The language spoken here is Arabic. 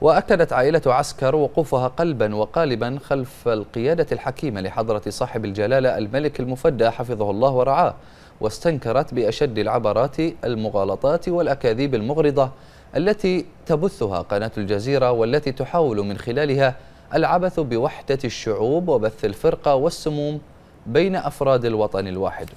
وأكدت عائلة عسكر وقوفها قلبا وقالبا خلف القيادة الحكيمة لحضرة صاحب الجلالة الملك المفدى حفظه الله ورعاه واستنكرت بأشد العبرات المغالطات والأكاذيب المغرضة التي تبثها قناة الجزيرة والتي تحاول من خلالها العبث بوحدة الشعوب وبث الفرقة والسموم بين أفراد الوطن الواحد